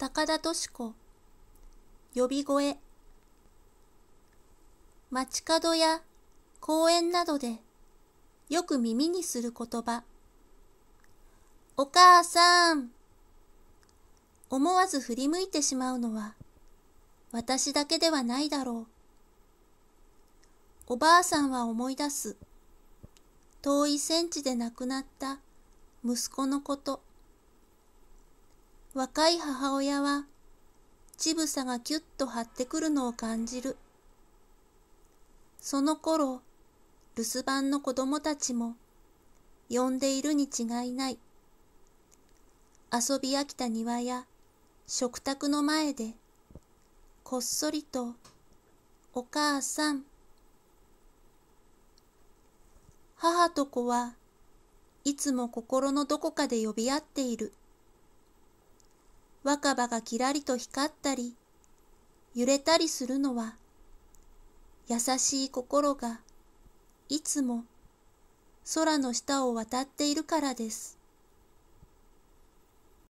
高田敏子呼び声街角や公園などでよく耳にする言葉お母さん思わず振り向いてしまうのは私だけではないだろうおばあさんは思い出す遠い戦地で亡くなった息子のこと若い母親は、乳房がキュッと張ってくるのを感じる。その頃、留守番の子供たちも、呼んでいるに違いない。遊び飽きた庭や食卓の前で、こっそりと、お母さん。母と子はいつも心のどこかで呼び合っている。若葉がきらりと光ったり、揺れたりするのは、優しい心がいつも空の下を渡っているからです。